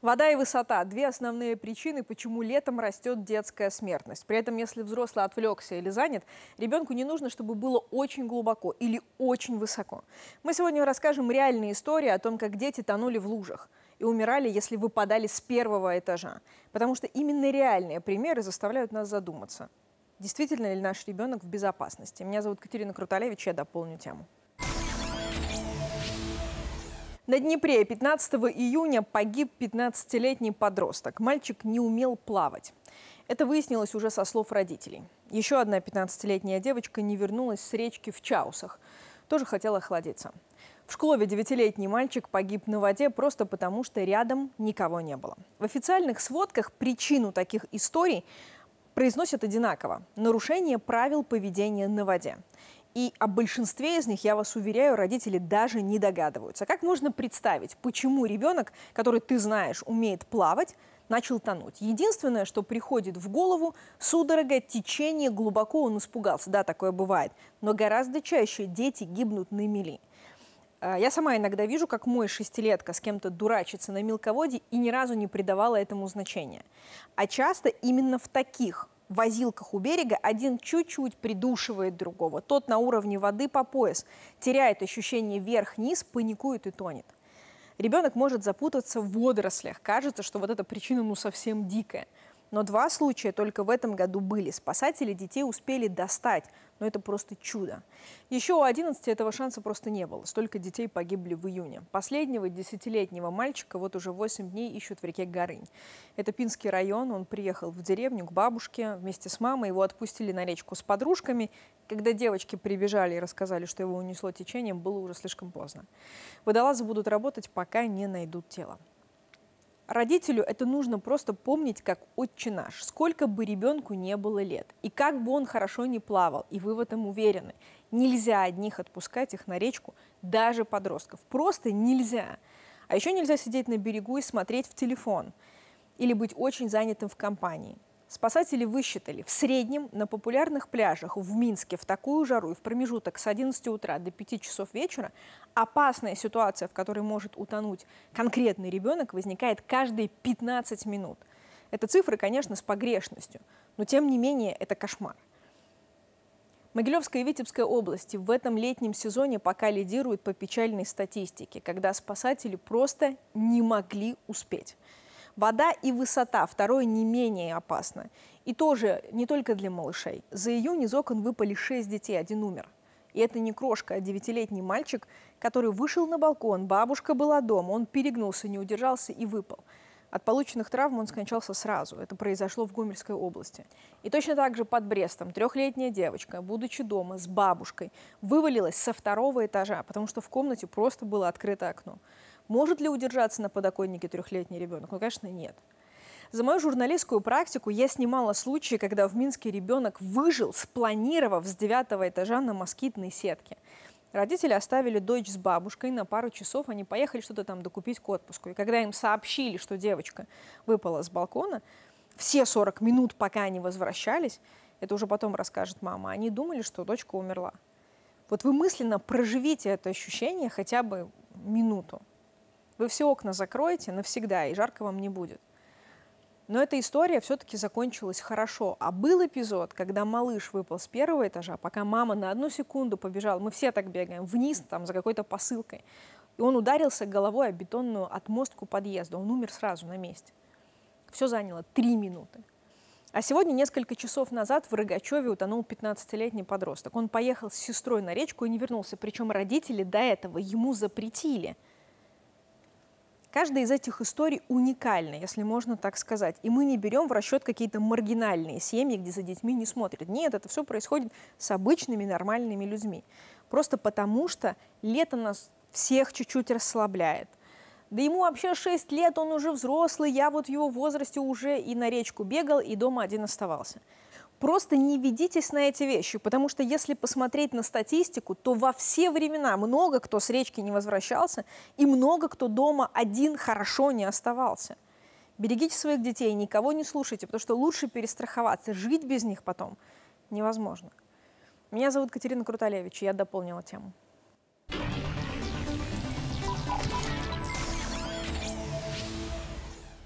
Вода и высота – две основные причины, почему летом растет детская смертность. При этом, если взрослый отвлекся или занят, ребенку не нужно, чтобы было очень глубоко или очень высоко. Мы сегодня расскажем реальные истории о том, как дети тонули в лужах и умирали, если выпадали с первого этажа. Потому что именно реальные примеры заставляют нас задуматься. Действительно ли наш ребенок в безопасности? Меня зовут Катерина Круталевич, я дополню тему. На Днепре 15 июня погиб 15-летний подросток. Мальчик не умел плавать. Это выяснилось уже со слов родителей. Еще одна 15-летняя девочка не вернулась с речки в Чаусах. Тоже хотела охладиться. В Шклове девятилетний мальчик погиб на воде просто потому, что рядом никого не было. В официальных сводках причину таких историй произносят одинаково – нарушение правил поведения на воде. И о большинстве из них, я вас уверяю, родители даже не догадываются. Как можно представить, почему ребенок, который ты знаешь, умеет плавать, начал тонуть? Единственное, что приходит в голову, судорога, течение, глубоко он испугался. Да, такое бывает. Но гораздо чаще дети гибнут на мели. А, я сама иногда вижу, как мой шестилетка с кем-то дурачится на мелководье и ни разу не придавала этому значения. А часто именно в таких возилках у берега один чуть-чуть придушивает другого. Тот на уровне воды по пояс теряет ощущение вверх-низ, паникует и тонет. Ребенок может запутаться в водорослях. Кажется, что вот эта причина ну совсем дикая. Но два случая только в этом году были. Спасатели детей успели достать, но это просто чудо. Еще у 11 этого шанса просто не было. Столько детей погибли в июне. Последнего десятилетнего мальчика вот уже 8 дней ищут в реке Горынь. Это Пинский район. Он приехал в деревню к бабушке. Вместе с мамой его отпустили на речку с подружками. Когда девочки прибежали и рассказали, что его унесло течением, было уже слишком поздно. Водолазы будут работать, пока не найдут тело. Родителю это нужно просто помнить как отче наш, сколько бы ребенку не было лет, и как бы он хорошо не плавал, и вы в этом уверены. Нельзя одних отпускать их на речку, даже подростков. Просто нельзя. А еще нельзя сидеть на берегу и смотреть в телефон или быть очень занятым в компании. Спасатели высчитали, в среднем на популярных пляжах в Минске в такую жару и в промежуток с 11 утра до 5 часов вечера опасная ситуация, в которой может утонуть конкретный ребенок, возникает каждые 15 минут. Это цифры, конечно, с погрешностью, но тем не менее это кошмар. Могилевская и Витебская области в этом летнем сезоне пока лидируют по печальной статистике, когда спасатели просто не могли успеть. Вода и высота, второе не менее опасно. И тоже не только для малышей. За июнь из окон выпали шесть детей, один умер. И это не крошка, а девятилетний мальчик, который вышел на балкон, бабушка была дома, он перегнулся, не удержался и выпал. От полученных травм он скончался сразу. Это произошло в Гомельской области. И точно так же под Брестом трехлетняя девочка, будучи дома с бабушкой, вывалилась со второго этажа, потому что в комнате просто было открыто окно. Может ли удержаться на подоконнике трехлетний ребенок? Ну, конечно, нет. За мою журналистскую практику я снимала случаи, когда в Минске ребенок выжил, спланировав с девятого этажа на москитной сетке. Родители оставили дочь с бабушкой на пару часов, они поехали что-то там докупить к отпуску. И когда им сообщили, что девочка выпала с балкона, все 40 минут, пока они возвращались, это уже потом расскажет мама, они думали, что дочка умерла. Вот вы мысленно проживите это ощущение хотя бы минуту. Вы все окна закроете навсегда, и жарко вам не будет. Но эта история все-таки закончилась хорошо. А был эпизод, когда малыш выпал с первого этажа, пока мама на одну секунду побежала, мы все так бегаем, вниз там за какой-то посылкой. И он ударился головой о бетонную отмостку подъезда. Он умер сразу на месте. Все заняло три минуты. А сегодня, несколько часов назад, в Рогачеве утонул 15-летний подросток. Он поехал с сестрой на речку и не вернулся. Причем родители до этого ему запретили – Каждая из этих историй уникальна, если можно так сказать. И мы не берем в расчет какие-то маргинальные семьи, где за детьми не смотрят. Нет, это все происходит с обычными нормальными людьми. Просто потому, что лето нас всех чуть-чуть расслабляет. Да ему вообще 6 лет, он уже взрослый, я вот в его возрасте уже и на речку бегал, и дома один оставался. Просто не ведитесь на эти вещи, потому что если посмотреть на статистику, то во все времена много кто с речки не возвращался и много кто дома один хорошо не оставался. Берегите своих детей, никого не слушайте, потому что лучше перестраховаться, жить без них потом невозможно. Меня зовут Катерина Круталевич, и я дополнила тему.